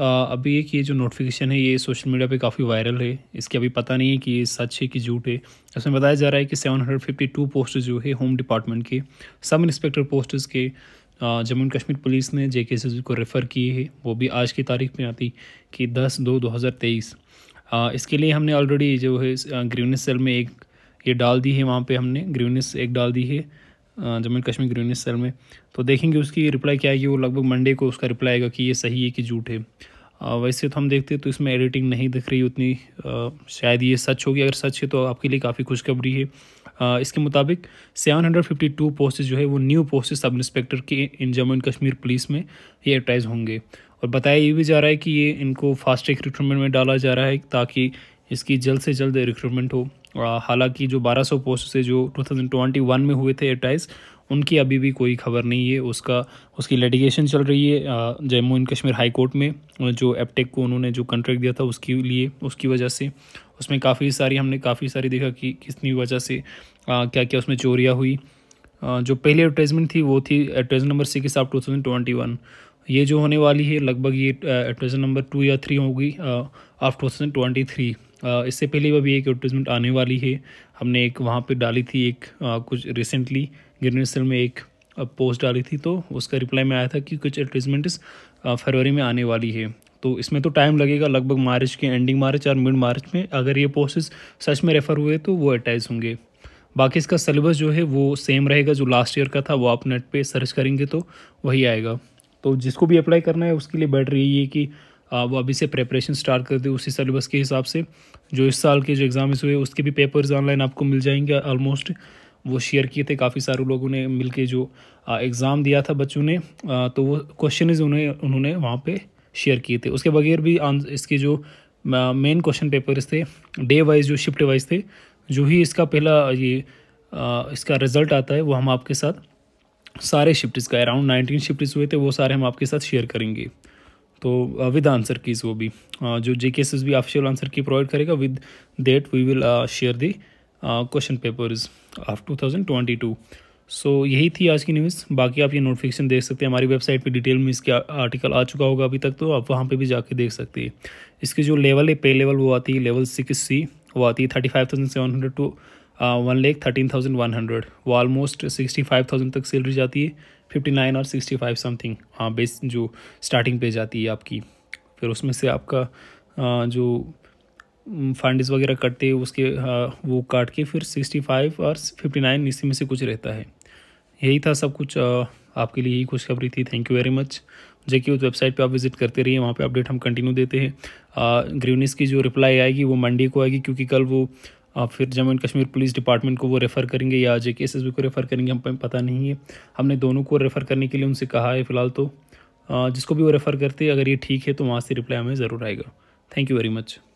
अभी एक ये जो नोटिफिकेशन है ये सोशल मीडिया पे काफ़ी वायरल है इसके अभी पता नहीं है कि ये सच है कि झूठ है इसमें बताया जा रहा है कि 752 पोस्ट जो है होम डिपार्टमेंट के सब इंस्पेक्टर पोस्ट के जम्मू एंड कश्मीर पुलिस ने जे के को रेफ़र किए हैं वो भी आज की तारीख में आती कि दस दो दो हज़ार तेईस इसके लिए हमने ऑलरेडी जो है ग्रीवनेस सेल में एक ये डाल दी है वहाँ पर हमने ग्रीवनेस एक डाल दी है Jammu and Kashmir green cell में तो देखेंगे उसकी रिप्लाई क्या आएगी वो लगभग मंडे को उसका रिप्लाई आएगा कि ये सही है कि झूठ है वैसे तो हम देखते हैं तो इसमें एडिटिंग नहीं दिख रही उतनी शायद ये सच होगी अगर सच है तो आपके लिए काफ़ी खुशखबरी है इसके मुताबिक 752 पोस्ट जो है वो न्यू पोस्ट सब इंस्पेक्टर के इन जम्मू एंड कश्मीर पुलिस में ये एडवर्टाइज होंगे और बताया ये भी जा रहा है कि ये इनको फास्ट ट्रैक रिक्रूटमेंट में डाला जा रहा है ताकि इसकी जल्द से जल्द रिक्रूटमेंट हो हालांकि जो 1200 पोस्ट से जो 2021 में हुए थे एडवर्टाइज उनकी अभी भी कोई खबर नहीं है उसका उसकी लेटिगेशन चल रही है Jammu and Kashmir high court में जो एपटेक को उन्होंने जो कॉन्ट्रैक्ट दिया था उसके लिए उसकी वजह से उसमें काफ़ी सारी हमने काफ़ी सारी देखा कि कितनी वजह से आ, क्या क्या उसमें चोरियाँ हुई आ, जो पहली एडवर्टाइजमेंट थी वो थी advertise number six of two ये जो होने वाली है लगभग ये एडवर्टाइज नंबर टू या थ्री होगी ऑफ टू इससे पहले वह भी एक एडवर्टीजमेंट आने वाली है हमने एक वहाँ पर डाली थी एक आ, कुछ रिसेंटली गिरनेसल में एक पोस्ट डाली थी तो उसका रिप्लाई में आया था कि कुछ इस फरवरी में आने वाली है तो इसमें तो टाइम लगेगा लगभग मार्च के एंडिंग मार्च और मिड मार्च में अगर ये पोस्टेस सच में रेफ़र हुए तो वो अटैच होंगे बाकी इसका सिलेबस जो है वो सेम रहेगा जो लास्ट ईयर का था वो आप नेट पे सर्च करेंगे तो वही आएगा तो जिसको भी अप्लाई करना है उसके लिए बेटर यही है कि वो अभी से प्रेपरेशन स्टार्ट कर दे उसी सलेबस के हिसाब से जो इस साल के जो एग्ज़ाम्स हुए उसके भी पेपर्स ऑनलाइन आपको मिल जाएंगे ऑलमोस्ट वो शेयर किए थे काफ़ी सारे लोगों ने मिलके जो एग्ज़ाम दिया था बच्चों ने आ, तो वो क्वेश्चन उन्हें उन्होंने वहाँ पे शेयर किए थे उसके बगैर भी इसके जो मेन क्वेश्चन पेपर्स थे डे वाइज जो शिफ्ट वाइज थे जो ही इसका पहला ये आ, इसका रिज़ल्ट आता है वो हम आपके साथ सारे शिफ्ट का अराउंड नाइनटीन शिफ्ट हुए थे वो सारे हम आपके साथ शेयर करेंगे तो विद आंसर कीज वो भी uh, जो जे के भी ऑफिशियल आंसर की प्रोवाइड करेगा with date we will share the question papers of two thousand twenty two so यही थी आज की न्यूज़ बाकी आप ये नोटिफिकेशन देख सकते हैं हमारी वेबसाइट पे डिटेल में इसके आर्टिकल आ चुका होगा अभी तक तो आप वहाँ पे भी जाके देख सकते हैं इसकी जो लेवल है पे लेवल वो आती है लेवल सिक्स सी वो आती है thirty five thousand seven hundred to one lakh thirteen thousand one hundred वो ऑलमोस्ट सिक्सटी फाइव थाउजेंड तक सैलरी जाती है फिफ्टी नाइन और सिक्सटी फाइव समथिंग हाँ बेस जो स्टार्टिंग पे जाती है आपकी फिर उसमें से आपका आ, uh, जो फंड्स um, वगैरह कटते हैं उसके आ, uh, वो काट के फिर सिक्सटी फाइव और फिफ्टी नाइन इसी में से कुछ रहता है यही था सब कुछ आ, uh, आपके लिए यही खुशखबरी थी थैंक यू वेरी मच जे उस वेबसाइट पे आप विजिट करते रहिए वहाँ पे अपडेट हम कंटिन्यू देते हैं ग्रीवनिस की जो रिप्लाई आएगी वो मंडे को आएगी क्योंकि कल वो आप फिर Jammu and Kashmir police department को वो रेफ़र करेंगे या जे के को रेफ़र करेंगे हमें पता नहीं है हमने दोनों को रेफ़र करने के लिए उनसे कहा है फ़िलहाल तो जिसको भी वो रेफ़र करते अगर ये ठीक है तो वहाँ से रिप्लाई हमें ज़रूर आएगा थैंक यू वेरी मच